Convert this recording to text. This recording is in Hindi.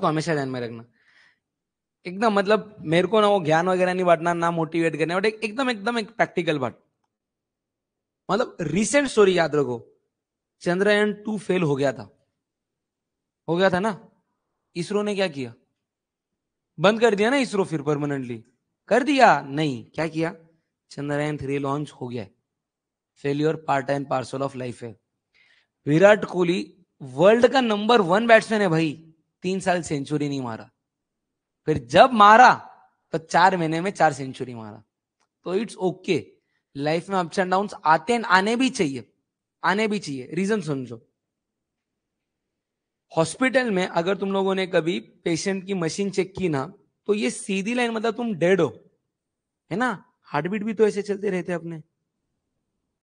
को हमेशा ध्यान में रखना एकदम मतलब मेरे को ना वो ज्ञान वगैरह नहीं बांटना ना मोटिवेट करना बट एकदम एकदम एक प्रैक्टिकल बात मतलब रिसेंट स्टोरी याद रखो चंद्रयान टू फेल हो गया था हो गया था ना इसरो ने क्या किया बंद कर दिया ना इसरो फिर परमानेंटली कर दिया नहीं क्या किया चंद्रयान थ्री लॉन्च हो गया failure part and parcel of life है विराट कोहली वर्ल्ड का नंबर वन बैट्समैन है भाई तीन साल सेंचुरी नहीं मारा फिर जब मारा तो चार महीने में चार सेंचुरी मारा तो इट्स ओके लाइफ में अप्स एंड डाउन आते हैं आने भी चाहिए आने भी चाहिए रीजन समझो हॉस्पिटल में अगर तुम लोगों ने कभी पेशेंट की मशीन चेक की ना तो ये सीधी लाइन मतलब तुम डेड हो है ना हार्ट बीट भी तो ऐसे चलते रहते अपने